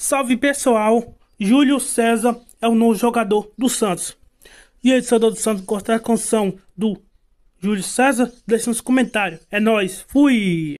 Salve pessoal, Júlio César é o novo jogador do Santos. E aí, jogador do Santos, gostar da canção do Júlio César? Deixa nos comentários. É nóis, fui!